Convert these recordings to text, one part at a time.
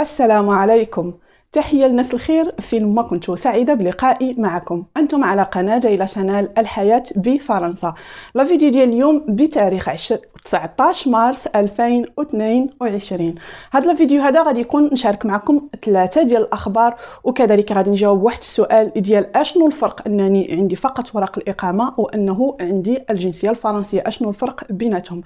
السلام عليكم تحية لناس الخير فينما كنت سعيدة بلقائي معكم أنتم على قناة جيلا شانال الحياة بفرنسا لا فيديو ديال اليوم بتاريخ 19 مارس 2022 هذا الفيديو هذا غادي يكون نشارك معكم ثلاثة ديال الأخبار وكذلك غادي نجاوب واحد السؤال ديال أشنو الفرق أنني عندي فقط ورق الإقامة وأنه عندي الجنسية الفرنسية أشنو الفرق بيناتهم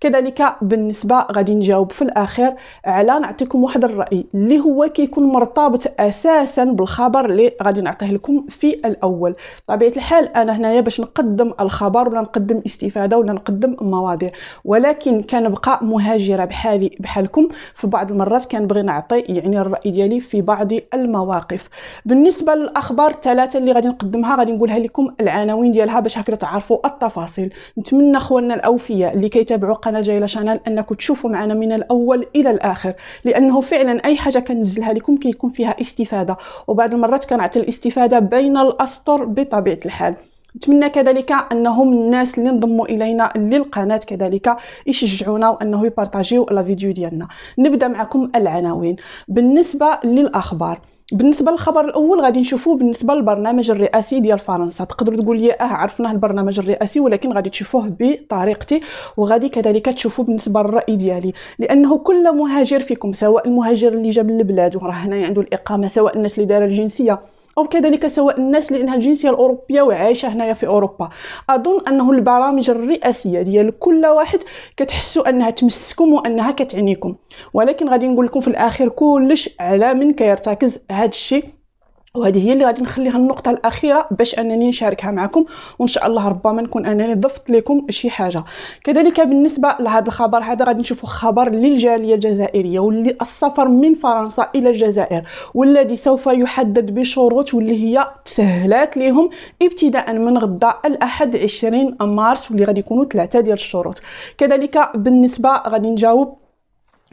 كذلك بالنسبة غادي نجاوب في الآخر على نعطيكم واحد الرأي اللي هو كيكون مرتبط مرتبط اساسا بالخبر اللي غادي نعطيه لكم في الاول طبيعه الحال انا هنايا باش نقدم الخبر ولا نقدم استفاده ولا نقدم مواضيع ولكن كنبقى مهاجره بحالي بحالكم في بعض المرات كنبغي نعطي يعني الراي ديالي في بعض المواقف بالنسبه للاخبار الثلاثه اللي غادي نقدمها غادي نقولها لكم العناوين ديالها باش هكذا تعرفوا التفاصيل نتمنى اخواننا الاوفياء اللي كيتابعوا قناه جايله شانال انكم تشوفوا معنا من الاول الى الاخر لانه فعلا اي حاجه كنزلها لكم كيكون فيها استفاده وبعض المرات كنعطي الاستفاده بين الاسطر بطبيعه الحال نتمنى كذلك انهم الناس اللي انضموا الينا للقناه كذلك يشجعونا وانه يبارطاجيو لا فيديو ديالنا نبدا معكم العناوين بالنسبه للاخبار بالنسبه للخبر الاول غادي نشوفوه بالنسبه للبرنامج الرئاسي ديال فرنسا تقدروا تقول لي اه عرفنا البرنامج الرئاسي ولكن غادي تشوفوه بطريقتي وغادي كذلك تشوفوه بالنسبه للراي ديالي لانه كل مهاجر فيكم سواء المهاجر اللي جا من البلاد وراه هنا عنده الاقامه سواء الناس اللي دار الجنسيه أو كذلك سواء الناس اللي عندها الجنسية الأوروبية وعايشة هنايا في أوروبا أظن أنه البرامج الرئاسية ديال كل واحد كتحسوا أنها تمسكم وأنها كتعنيكم ولكن غادي نقول لكم في الأخير كلش على من كيرتكز هذا الشيء وهذه هي اللي غادي نخليها النقطة الأخيرة باش أنني نشاركها معكم وإن شاء الله ربما نكون أنني ضفت لكم شي حاجة كذلك بالنسبة لهذا الخبر هذا غادي نشوفوا خبر للجالية الجزائرية واللي السفر من فرنسا إلى الجزائر والذي سوف يحدد بشروط واللي هي تسهلات لهم ابتداء من غدا الأحد 20 مارس واللي غادي يكونوا ثلاثة ديال الشروط كذلك بالنسبة غادي نجاوب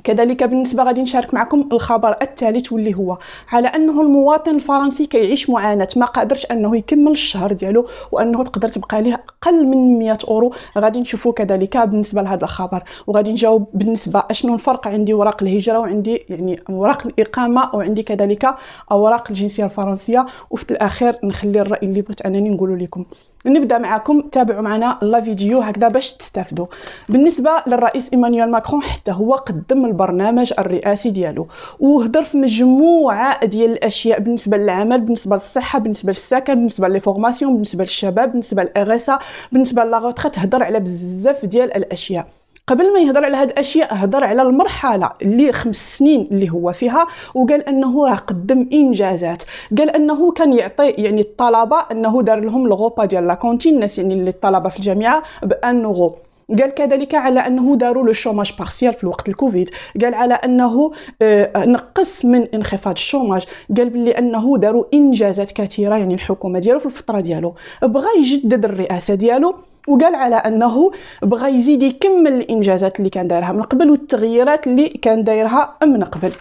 كذلك بالنسبه غادي نشارك معكم الخبر الثالث واللي هو على انه المواطن الفرنسي كيعيش معاناه ما قادرش انه يكمل الشهر ديالو وانه تقدر تبقى ليه اقل من 100 اورو غادي نشوفوا كذلك بالنسبه لهذا الخبر وغادي نجاوب بالنسبه اشنو الفرق عندي اوراق الهجره وعندي يعني اوراق الاقامه وعندي كذلك اوراق الجنسيه الفرنسيه وفي الاخير نخلي الراي اللي بغيت انني نقوله لكم نبدا معكم تابعوا معنا لا فيديو هكذا باش تستافدوا بالنسبه للرئيس ايمانويل ماكرون حتى هو قدم البرنامج الرئاسي ديالو وهضر في مجموعه ديال الاشياء بالنسبه للعمل بالنسبه للصحه بالنسبه للسكن بالنسبه للفورماسيون بالنسبه للشباب بالنسبه للاغاثه بالنسبه لا هضر على بزاف ديال الاشياء قبل ما يهضر على هاد الاشياء هضر على المرحله اللي خمس سنين اللي هو فيها وقال انه راه قدم انجازات قال انه كان يعطي يعني الطلبه انه دار لهم الغوبا ديال لا كونتين الناس يعني اللي الطلبه في الجامعه بان قال كذلك على انه داروا لو شوماج بارسيال في الوقت الكوفيد قال على انه آه، نقص من انخفاض الشوماج قال بلي انه داروا انجازات كثيره يعني الحكومه ديالو في الفتره ديالو بغى يجدد الرئاسه ديالو وقال على انه بغى يزيد يكمل الانجازات اللي كان دايرها من قبل والتغييرات اللي كان دايرها من قبل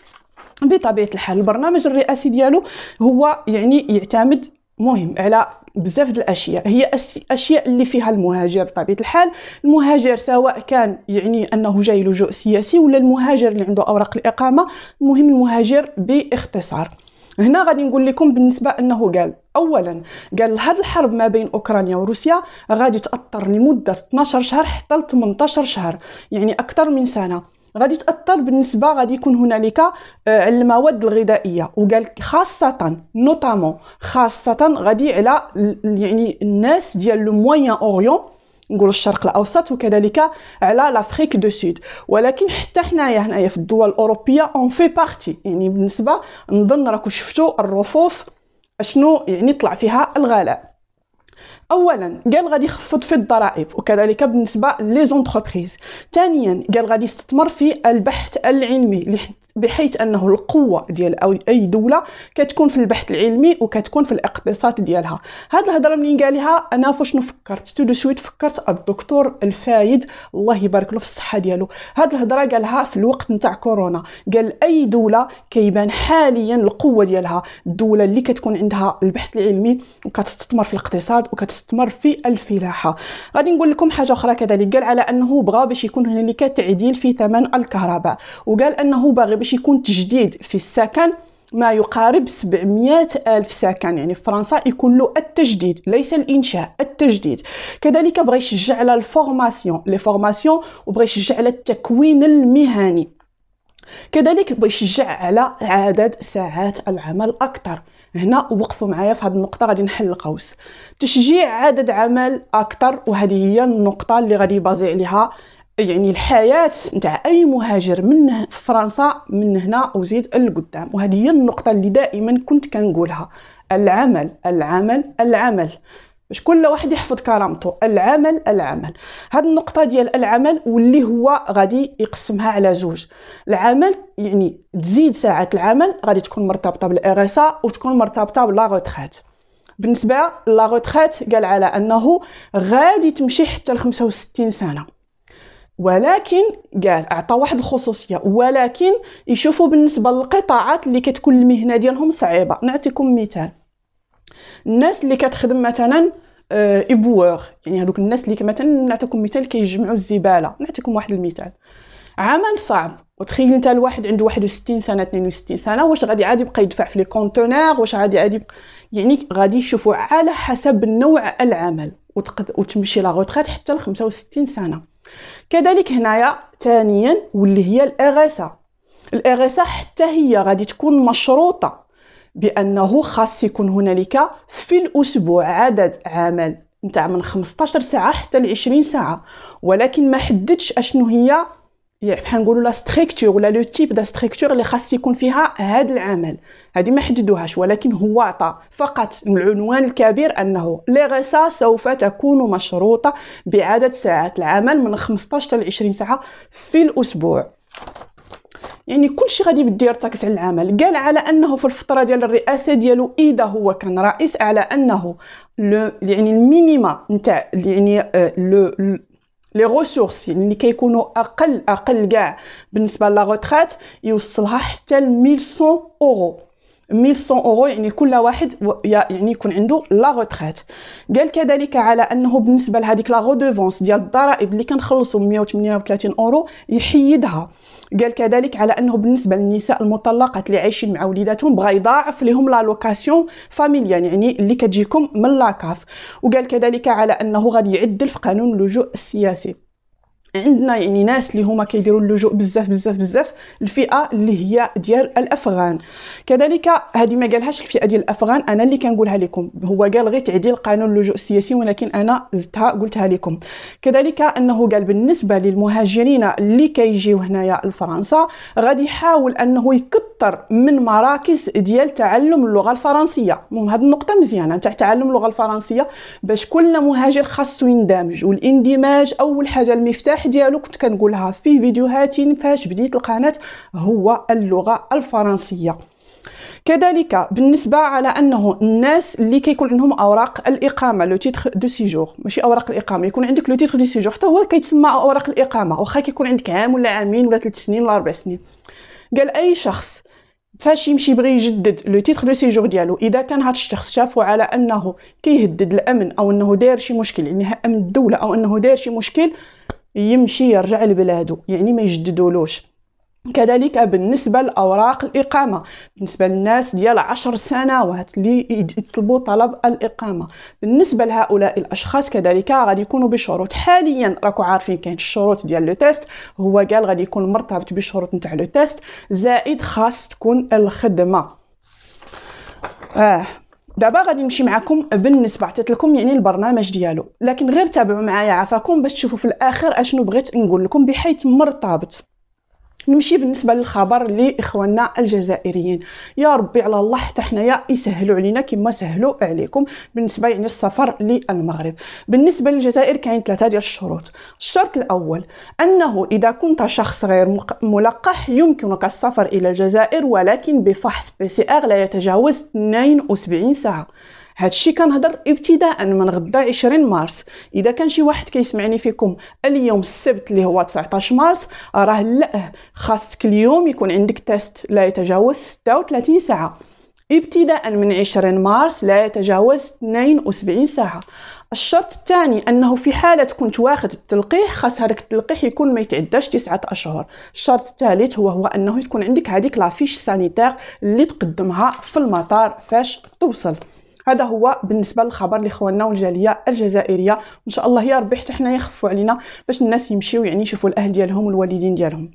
بطبيعه الحال البرنامج الرئاسي ديالو هو يعني يعتمد مهم على بزاف د الاشياء هي اشياء اللي فيها المهاجر بطبيعه الحال المهاجر سواء كان يعني انه جاي لجوء سياسي ولا المهاجر اللي عنده اوراق الاقامه المهم المهاجر باختصار هنا غادي نقول لكم بالنسبه انه قال اولا قال هاد الحرب ما بين اوكرانيا وروسيا غادي تاثر لمده 12 شهر حتى 18 شهر يعني اكثر من سنه غادي تاثر بالنسبه غادي يكون هنالك آه على المواد الغذائيه وقال خاصه نوطامون خاصه غادي على يعني الناس ديال لو مويان اوريون نقول الشرق الاوسط وكذلك على لافريك دو سود ولكن حتى حنايا هنايا في الدول الاوروبيه اون في بارتي يعني بالنسبه نظن راكم شفتوا الرفوف اشنو يعني طلع فيها الغلاء اولا قال غادي يخفض في الضرائب وكذلك بالنسبه لي زونتربريز ثانيا قال غادي يستثمر في البحث العلمي بحيث انه القوه ديال اي دوله كتكون في البحث العلمي وكتكون في الاقتصاد ديالها هاد الهضره منين قالها انا فاش فكرت تو دو شويت فكرت الدكتور الفايد الله يبارك له في الصحه ديالو هاد الهضره قالها في الوقت نتاع كورونا قال اي دوله كيبان حاليا القوه ديالها الدوله اللي كتكون عندها البحث العلمي وكتستثمر في الاقتصاد وكتستثمر في الفلاحه غادي نقول لكم حاجه اخرى كذلك قال على انه بغى باش يكون هنالك تعديل في ثمن الكهرباء وقال انه باغي باش يكون تجديد في السكن ما يقارب 700 ألف ساكن يعني في فرنسا يكون له التجديد ليس الإنشاء التجديد كذلك بغى يشجع على الفورماسيون لي فورماسيون وبغى يشجع على التكوين المهني كذلك بغى يشجع على عدد ساعات العمل أكثر هنا وقفوا معايا في هذه النقطة غادي نحل القوس تشجيع عدد عمل أكثر وهذه هي النقطة اللي غادي بازي عليها يعني الحياه نتاع اي مهاجر من فرنسا من هنا وزيد القدام وهذه هي النقطه اللي دائما كنت كنقولها العمل العمل العمل باش كل واحد يحفظ كرامته العمل العمل هاد النقطه ديال العمل واللي هو غادي يقسمها على زوج العمل يعني تزيد ساعات العمل غادي تكون مرتبطه بالإغاثة وتكون مرتبطه بلا بالنسبه لا قال على انه غادي تمشي حتى الخمسة وستين سنه ولكن قال اعطى واحد الخصوصيه ولكن يشوفوا بالنسبه للقطاعات اللي كتكون المهنه ديالهم صعيبه نعطيكم مثال الناس اللي كتخدم مثلا ايبوغ آه، يعني هذوك الناس اللي مثلا نعطيكم مثال كيجمعوا الزباله نعطيكم واحد المثال عمل صعب وتخيل انت الواحد عنده 61 سنه 62 سنه واش غادي عاد يبقى يدفع في لي كونتينر واش غادي عاد يعني غادي يشوفوا على حسب نوع العمل وتقد... وتمشي لا حتى ل 65 سنه كذلك هنايا ثانيا واللي هي الاغاثه الاغاثه حتى هي غادي تكون مشروطه بانه خاص يكون هنالك في الاسبوع عدد عمل نتاع من 15 ساعه حتى ل 20 ساعه ولكن ما حددش اشنو هي بحال نقولوا لا ستركتور ولا لو تيب دا ستركتور اللي خاص يكون فيها هذا العمل هذه ما حددوهاش ولكن هو عطى فقط العنوان الكبير انه لغسا سوف تكون مشروطه بعدد ساعات العمل من 15 حتى 20 ساعه في الاسبوع يعني كل شيء غادي بدي يرتكز على العمل قال على انه في الفتره ديال الرئاسه ديالو اذا هو كان رئيس على انه يعني المينيما نتاع يعني لو آه، لي ريسورس يعني اللي كيكونوا اقل اقل كاع بالنسبه لا روتريت يوصلها حتى ل 1100 اورو 1100 اورو يعني كل واحد يعني يكون عنده لا روتريت قال كذلك على انه بالنسبه لهذيك لا ديال الضرائب اللي كنخلصوا 138 اورو يحيدها قال كذلك على انه بالنسبه للنساء المطلقات اللي عايشين مع وليداتهم بغى يضاعف لهم لا لوكاسيون فاميليان يعني اللي كتجيكم من لاكاف وقال كذلك على انه غادي يعدل في قانون اللجوء السياسي عندنا يعني ناس اللي هما كيديروا اللجوء بزاف بزاف بزاف الفئه اللي هي ديال الافغان كذلك هذه ما قالهاش الفئه ديال الافغان انا اللي كنقولها لكم هو قال غير تعديل قانون اللجوء السياسي ولكن انا زدتها قلتها لكم كذلك انه قال بالنسبه للمهاجرين اللي كيجيو هنايا لفرنسا غادي يحاول انه يكثر من مراكز ديال تعلم اللغه الفرنسيه المهم هذه النقطه مزيانه تاع تعلم اللغه الفرنسيه باش كل مهاجر خاصو يندمج والاندماج اول حاجه المفتاح ديالو كنت كنقولها في فيديوهاتي فاش بديت القناه هو اللغه الفرنسيه كذلك بالنسبه على انه الناس اللي كيكون عندهم اوراق الاقامه لو تيتر دو سيجور ماشي اوراق الاقامه يكون عندك لو تيتر دو سيجور حتى هو كيتسمى اوراق الاقامه واخا كيكون عندك عام ولا عامين ولا ثلاث سنين ولا اربع سنين قال اي شخص فاش يمشي يبغي يجدد لو تيتر دو سيجور ديالو اذا كان هذا الشخص شافو على انه كيهدد الامن او انه داير شي مشكل يعني امن الدوله او انه داير شي مشكل يمشي يرجع لبلاده يعني ما يجددولوش كذلك بالنسبه لاوراق الاقامه بالنسبه للناس ديال عشر سنوات اللي يطلبوا طلب الاقامه بالنسبه لهؤلاء الاشخاص كذلك غادي يكونوا بشروط حاليا راكو عارفين كاين الشروط ديال لو تيست هو قال غادي يكون مرتبط بشروط نتاع لو تيست زائد خاص تكون الخدمه اه دابا غادي نمشي معكم بالنسبه عطيت لكم يعني البرنامج ديالو لكن غير تابعوا معايا عفاكم باش تشوفوا في الاخر اشنو بغيت نقول لكم بحيث مرتبط نمشي بالنسبه للخبر لاخواننا الجزائريين يا ربي على الله حتى حنايا يسهلوا علينا كما سهلوا عليكم بالنسبه يعني السفر للمغرب بالنسبه للجزائر كاين ثلاثه ديال الشروط الشرط الاول انه اذا كنت شخص غير ملقح يمكنك السفر الى الجزائر ولكن بفحص بي سي ار لا يتجاوز 72 ساعه هادشي كنهضر ابتداء من غدا 20 مارس اذا كان شي واحد كيسمعني فيكم اليوم السبت اللي هو 19 مارس راه لا خاصك اليوم يكون عندك تيست لا يتجاوز 36 ساعه ابتداء من 20 مارس لا يتجاوز 72 ساعة الشرط الثاني أنه في حالة كنت واخد التلقيح خاص هذاك التلقيح يكون ما يتعداش تسعة أشهر الشرط الثالث هو هو أنه تكون عندك هذيك لافيش سانيتير اللي تقدمها في المطار فاش توصل هذا هو بالنسبه للخبر لاخواننا والجاليه الجزائريه ان شاء الله يا ربي حتى حنا يخفوا علينا باش الناس يمشيو يعني يشوفوا الاهل ديالهم والوالدين ديالهم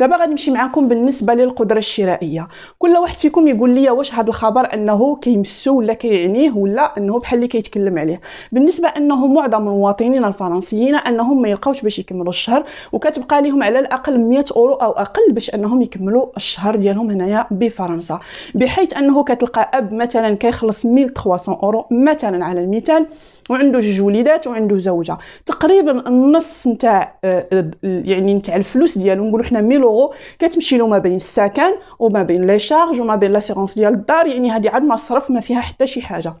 دابا غادي نمشي معاكم بالنسبه للقدره الشرائيه كل واحد فيكم يقول لي واش هذا الخبر انه كيمسو ولا كيعنيه ولا انه بحال اللي كيتكلم عليه بالنسبه انه معظم المواطنين الفرنسيين انهم ما يلقاوش باش يكملوا الشهر وكتبقى لهم على الاقل 100 اورو او اقل باش انهم يكملوا الشهر ديالهم هنايا بفرنسا بحيث انه كتلقى اب مثلا كيخلص 1300 300 اورو مثلا على المثال وعنده جوج وليدات وعنده زوجه تقريبا النص نتاع آه، يعني نتاع الفلوس ديالو نقولوا حنا 1000 اورو كتمشي له ما بين السكن وما بين لي شارج وما بين لاسيرونس ديال الدار يعني هذه عاد مصرف ما فيها حتى شي حاجه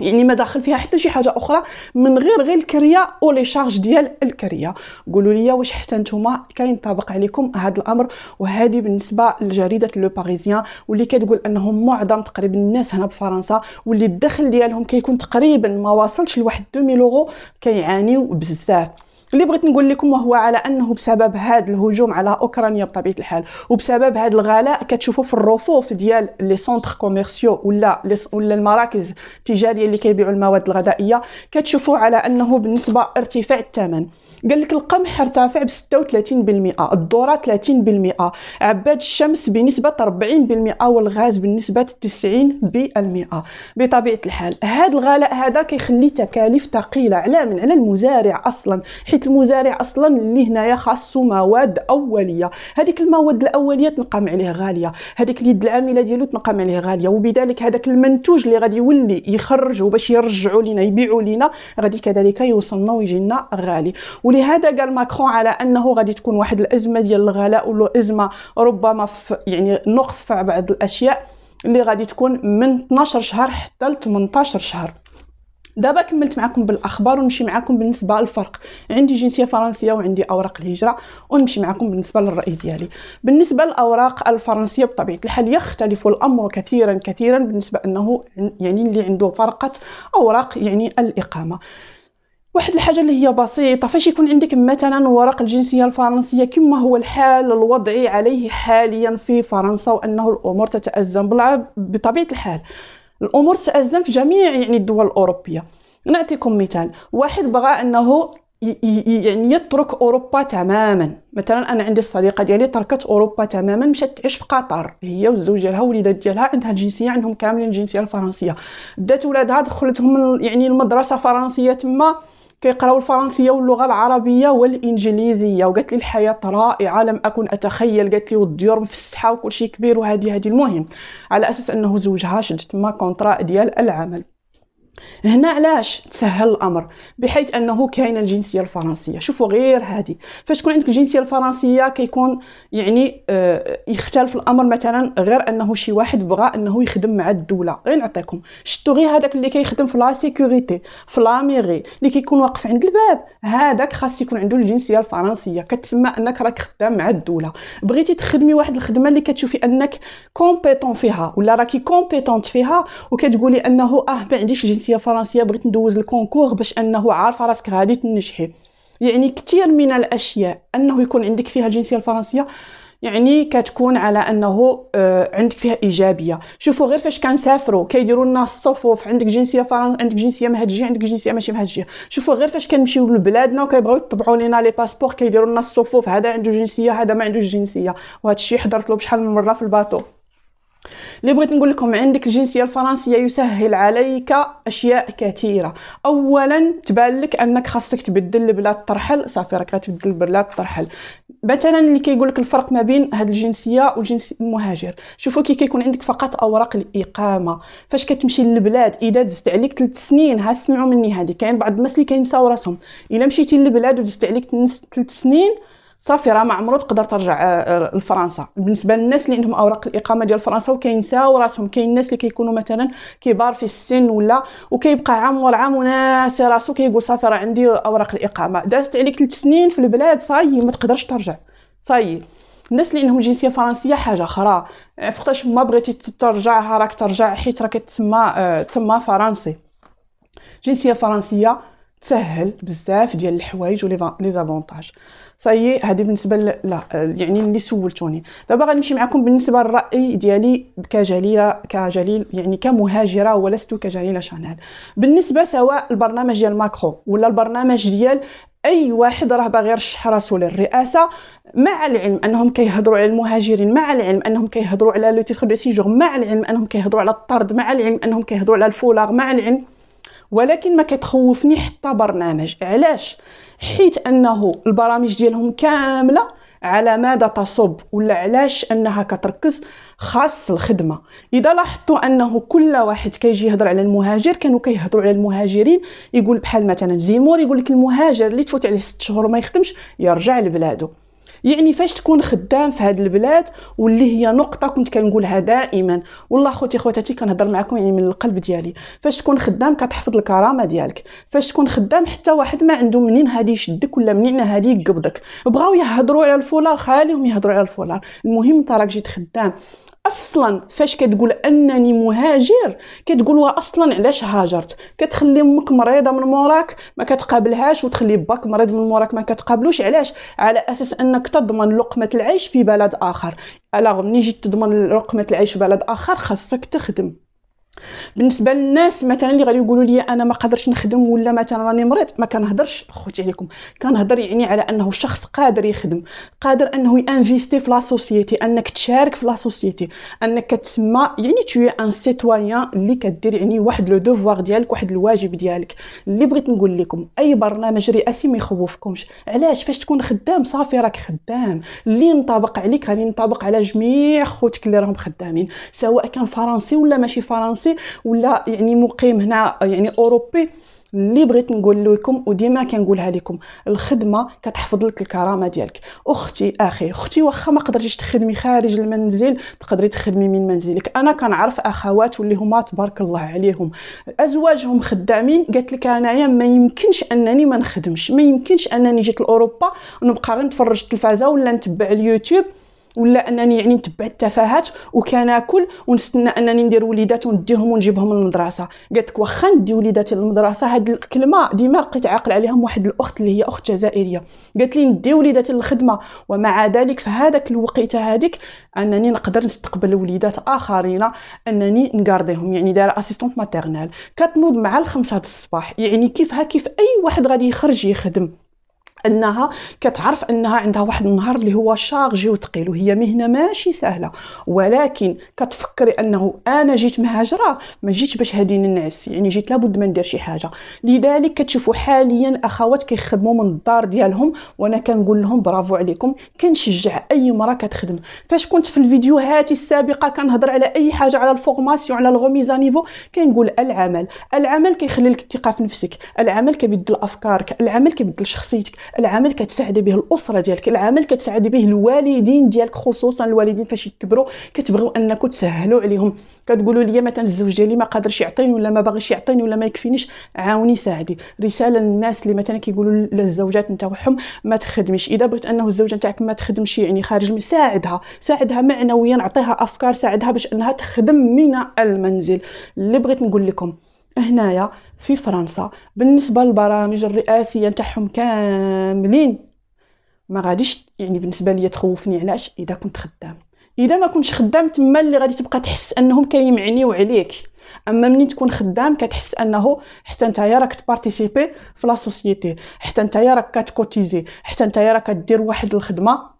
يعني ما داخل فيها حتى شي حاجه اخرى من غير غير الكريه ولي شارج ديال الكريه قولوا لي واش حتى نتوما كينطبق عليكم هذا الامر وهذه بالنسبه لجريده لو باريزيان واللي كتقول انهم معظم تقريبا الناس هنا بفرنسا واللي الدخل ديالهم كيكون تقريبا ما واصلش لواحد 2000 يورو كيعانيو بزاف اللي بغيت نقول لكم وهو على انه بسبب هذا الهجوم على اوكرانيا بطبيعه الحال وبسبب هذا الغلاء كتشوفوا في الرفوف ديال لي سونتر كوميرسيو ولا ولا المراكز التجاريه اللي كيبيعوا المواد الغذائيه كتشوفوا على انه بالنسبه ارتفاع الثمن قال لك القمح ارتفع ب 36% الذره 30% عباد الشمس بنسبه 40% والغاز بنسبه 90% بطبيعه الحال هذا الغلاء هذا كيخلي تكاليف ثقيله على من على المزارع اصلا حيت المزارع اصلا اللي هنايا خاصو مواد اوليه هذيك المواد الاوليه تنقام عليه غاليه هذيك اليد العامله ديالو تنقام عليه غاليه وبذلك هذاك المنتوج اللي غادي يولي يخرجوا باش يرجعوا لينا يبيعوا لينا غادي كذلك يوصلنا ويجي لنا غالي ولهذا قال ماكرون على انه غادي تكون واحد الازمه ديال الغلاء ولا ازمه ربما في يعني نقص في بعض الاشياء اللي غادي تكون من 12 شهر حتى ل 18 شهر دابا كملت معكم بالاخبار ونمشي معكم بالنسبه للفرق عندي جنسيه فرنسيه وعندي اوراق الهجره ونمشي معكم بالنسبه للراي ديالي بالنسبه للاوراق الفرنسيه بطبيعه الحال يختلف الامر كثيرا كثيرا بالنسبه انه يعني اللي عنده فرقه اوراق يعني الاقامه واحد الحاجه اللي هي بسيطه فاش يكون عندك مثلا ورق الجنسيه الفرنسيه كما هو الحال الوضعي عليه حاليا في فرنسا وانه الامور تتازم بطبيعه الحال الامور تتازم في جميع يعني الدول الاوروبيه نعطيكم مثال واحد بغى انه يعني يترك اوروبا تماما مثلا انا عندي الصديقه ديالي تركت اوروبا تماما مشات تعيش في قطر هي والزوج ديالها والوليدات ديالها عندها الجنسيه عندهم كاملين الجنسيه الفرنسيه دات ولادها دخلتهم يعني المدرسه فرنسيه تما كيقراو الفرنسيه واللغه العربيه والانجليزيه وقالت لي الحياه رائعه لم اكن اتخيل قالت لي والديور مفسحه وكل شيء كبير وهذه هذه المهم على اساس انه زوجها شدت ما كونطرا ديال العمل هنا علاش تسهل الامر بحيث انه كاينه الجنسيه الفرنسيه شوفوا غير هادي فاش تكون عندك الجنسيه الفرنسيه كيكون يعني آه يختلف الامر مثلا غير انه شي واحد بغى انه يخدم مع الدوله غير نعطيكم شتو غير هذاك اللي كيخدم في لا سيكوريتي في لاميري اللي كيكون واقف عند الباب هذاك خاص يكون عنده الجنسيه الفرنسيه كتسمى انك راك خدام مع الدوله بغيتي تخدمي واحد الخدمه اللي كتشوفي انك كومبيتون فيها ولا راكي كومبيتونت فيها وكتقولي انه اه ما عنديش الجنسيه الجنسيه فرنسيه بغيت ندوز الكونكور باش انه عارفه راسك غادي تنجحي يعني كثير من الاشياء انه يكون عندك فيها الجنسيه الفرنسيه يعني كتكون على انه آه، عندك فيها ايجابيه شوفوا غير فاش كنسافروا كيديروا لنا الصفوف عندك جنسيه فرنسيه عندك جنسيه من الجهه عندك جنسيه ماشي من الجهه شوفوا غير فاش كنمشيو لبلادنا وكيبغيو يطبعوا لينا لي باسبور كيديروا لنا الصفوف هذا عنده جنسيه هذا ما عندوش جنسيه وهذا الشيء حضرت له بشحال من مره في الباطو اللي بغيت نقول لكم عندك الجنسيه الفرنسيه يسهل عليك اشياء كثيره اولا تبان لك انك خاصك تبدل البلاد ترحل صافي راك غتبدل البلاد ترحل مثلا اللي كيقول لك الفرق ما بين هاد الجنسيه وجنس المهاجر شوفوا كي كيكون عندك فقط اوراق الاقامه فاش كتمشي للبلاد اذا دزت عليك 3 سنين ها سمعوا مني هذه كاين بعض الناس اللي كينساو راسهم الا مشيتي للبلاد ودزت عليك 3 سنين صافي راه ما عمرو تقدر ترجع آه، آه، لفرنسا بالنسبه للناس اللي عندهم اوراق الاقامه ديال فرنسا وكينساو راسهم كاين الناس اللي كيكونوا مثلا كبار في السن ولا وكيبقى عام ورا عام وناسي راسو كيقول صافي راه عندي اوراق الاقامه دازت عليك 3 سنين في البلاد صايي ما تقدرش ترجع صايي الناس اللي عندهم جنسيه فرنسيه حاجه اخرى آه، فوقتاش ما بغيتي ترجعها راك ترجع حيت راك تسمى تسمى فرنسي جنسيه فرنسيه تسهل بزاف ديال الحوايج ولي لي زافونتاج صايي هذه بالنسبه ل... لا يعني اللي سولتوني دابا غنمشي معكم بالنسبه للراي ديالي كجليله كجليل يعني كمهاجره ولست كجليله شانيل بالنسبه سواء البرنامج ديال ماكرو ولا البرنامج ديال اي واحد راه باغي يرشح راسو للرئاسه مع العلم انهم كيهضروا على المهاجرين مع العلم انهم كيهضروا على لو تيتر دو سيجور مع العلم انهم كيهضروا على الطرد مع العلم انهم كيهضروا على الفولاغ مع العلم ولكن ما كتخوفني حتى برنامج علاش حيت انه البرامج ديالهم كامله على ماذا تصب ولا علاش انها كتركز خاص الخدمه اذا لاحظتوا انه كل واحد كيجي يهضر على المهاجر كانوا كيهضروا على المهاجرين يقول بحال مثلا زيمور يقول لك المهاجر اللي تفوت عليه 6 شهور وما يخدمش يرجع لبلاده يعني فاش تكون خدام في هاد البلاد واللي هي نقطه كنت كنقولها دائما والله خوتي خواتاتي كنهضر معكم يعني من القلب ديالي فاش تكون خدام كتحفظ الكرامه ديالك فاش تكون خدام حتى واحد ما عنده منين هادي يشدك ولا منين هادي يقبضك بغاو يهضروا على الفولار خاليهم يهضروا على الفولار المهم انت راك جيت خدام اصلا فاش كتقول انني مهاجر كتقول اصلا علاش هاجرت كتخلي امك مريضه من موراك ما كتقابلهاش وتخلي باك مريض من موراك ما كتقابلوش علاش على اساس انك تضمن لقمه العيش في بلد اخر الوغ ملي جيت تضمن لقمه العيش في بلد اخر خاصك تخدم بالنسبه للناس مثلا اللي غادي يقولوا لي انا ما قادرش نخدم ولا مثلا راني مريض ما كنهضرش خوتي عليكم كنهضر يعني على انه الشخص قادر يخدم قادر انه ينفيستي في لا سوسيتي انك تشارك في لا سوسيتي انك كتسمى يعني تو ان سيتويان اللي كدير يعني واحد لو دوفوار ديالك واحد الواجب ديالك اللي بغيت نقول لكم اي برنامج رئاسي ما يخوفكمش علاش فاش تكون خدام صافي راك خدام اللي ينطبق عليك غادي ينطبق على جميع خوتك اللي راهم خدامين سواء كان فرنسي ولا ماشي فرنسي فرنسي ولا يعني مقيم هنا يعني اوروبي اللي بغيت نقول لكم وديما كنقولها لكم الخدمه كتحفظ لك الكرامه ديالك اختي اخي اختي واخا ما قدرتيش تخدمي خارج المنزل تقدري تخدمي من منزلك انا كنعرف اخوات واللي هما تبارك الله عليهم ازواجهم خدامين قالت لك انايا ما يمكنش انني ما نخدمش ما يمكنش انني جيت لاوروبا ونبقى غير نتفرج التلفازه ولا نتبع اليوتيوب ولا انني يعني نتبع التفاهات وكناكل ونستنى انني ندير وليدات ونديهم ونجيبهم للمدرسه قالت لك واخا ندي وليداتي للمدرسه هاد الكلمه ديما بقيت عاقل عليهم واحد الاخت اللي هي اخت جزائريه قالت لي ندي وليداتي للخدمه ومع ذلك في هذاك الوقيته هذيك انني نقدر نستقبل وليدات اخرين انني نكارديهم يعني دايره اسيستونت ماتيرنال كتنوض مع الخمسة الصباح يعني كيفها كيف اي واحد غادي يخرج يخدم انها كتعرف انها عندها واحد النهار اللي هو شارجي وثقيل وهي مهنه ماشي سهله ولكن كتفكري انه انا جيت مهاجره ما جيتش باش هادين الناس يعني جيت لابد ما ندير شي حاجه لذلك كتشوفوا حاليا اخوات كيخدموا من الدار ديالهم وانا كنقول لهم برافو عليكم كنشجع اي مراه كتخدم فاش كنت في الفيديوهات السابقه كنهضر على اي حاجه على الفورماسيون على الغوميزا نيفو كنقول العمل العمل كيخلي لك الثقه في نفسك العمل كيبدل افكارك العمل كيبدل شخصيتك العمل كتساعدي به الاسره ديالك العمل كتساعدي به الوالدين ديالك خصوصا الوالدين فاش يكبروا كتبغيو انكم تسهلوا عليهم كتقولوا لي مثلا الزوج ديالي ما قادرش يعطيني ولا ما باغيش يعطيني ولا ما يكفينيش عاوني ساعدي رساله للناس اللي مثلا كيقولوا للزوجات نتاعهم ما تخدميش اذا بغيت انه الزوجه نتاعك ما تخدمش يعني خارج ساعدها ساعدها معنويا اعطيها افكار ساعدها باش انها تخدم من المنزل اللي بغيت نقول لكم هنايا في فرنسا بالنسبه للبرامج الرئاسيه نتاعهم كاملين ما غاديش يعني بالنسبه ليا تخوفني علاش اذا كنت خدام اذا ما كنتش خدام تما اللي غادي تبقى تحس انهم كيمعنيو عليك اما مني تكون خدام كتحس انه حتى نتايا راك تبارتيسيبي في لا سوسيتي حتى نتايا راك كتكوتيزي حتى نتايا راك دير واحد الخدمه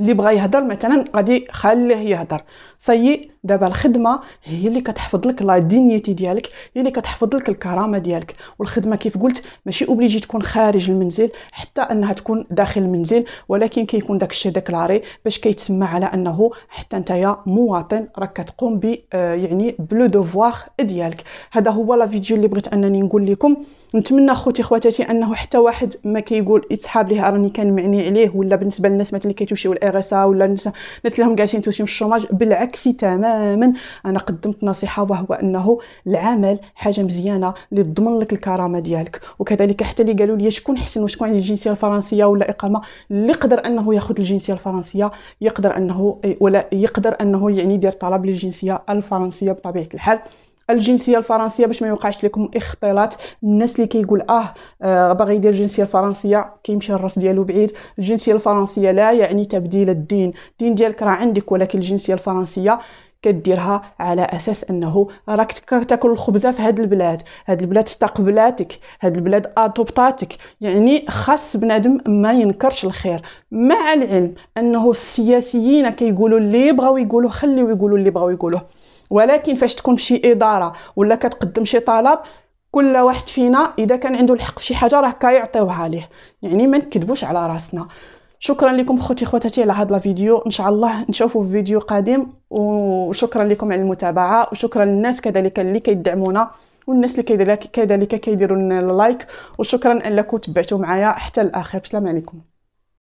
اللي بغى يهضر مثلا غادي خليه يهضر سيي دابا الخدمه هي اللي كتحفظ لك لا دينيتي ديالك هي اللي كتحفظ لك الكرامه ديالك والخدمه كيف قلت ماشي اوبليجي تكون خارج المنزل حتى انها تكون داخل المنزل ولكن كيكون داك الشيء ديكلاري باش كيتسمى على انه حتى نتايا مواطن راك كتقوم ب آه، يعني بلو دوفوار ديالك هذا هو لا فيديو اللي بغيت انني نقول لكم نتمنى خوتي خواتاتي انه حتى واحد ما كيقول يتسحاب ليه راني كان معني عليه ولا بالنسبه للناس مثلا اللي كيتوشيو الاغ اس ولا الناس مثلهم جالسين توشيو الشوماج بالعكس تماما انا قدمت نصيحه وهو انه العمل حاجه مزيانه اللي تضمن لك الكرامه ديالك وكذلك حتى اللي قالوا لي شكون حسن وشكون عندي الجنسيه الفرنسيه ولا اقامه اللي قدر انه ياخذ الجنسيه الفرنسيه يقدر انه ولا يقدر انه يعني يدير طلب للجنسيه الفرنسيه بطبيعه الحال الجنسيه الفرنسيه باش ما يوقعش لكم اختلاط الناس اللي كيقول اه, آه باغي يدير الجنسيه الفرنسيه كيمشي الراس ديالو بعيد الجنسيه الفرنسيه لا يعني تبديل الدين الدين ديالك راه عندك ولكن الجنسيه الفرنسيه كديرها على اساس انه راك تاكل الخبزه في هاد البلاد هاد البلاد استقبلاتك هاد البلاد ادوبطاتك يعني خاص بنادم ما ينكرش الخير مع العلم انه السياسيين كيقولوا اللي بغاو يقولوا خليو يقولوا اللي بغاو يقولوه ولكن فاش تكون فشي شي اداره ولا كتقدم شي طلب كل واحد فينا اذا كان عنده الحق في شي حاجه راه كيعطيوها ليه يعني ما نكذبوش على راسنا شكرا لكم خوتي خواتاتي على هاد الفيديو ان شاء الله نشوفوا في فيديو قادم وشكرا لكم على المتابعه وشكرا للناس كذلك اللي كيدعمونا والناس اللي كذلك كذلك كيديروا لنا لايك وشكرا انكم تبعتوا معايا حتى الاخر السلام عليكم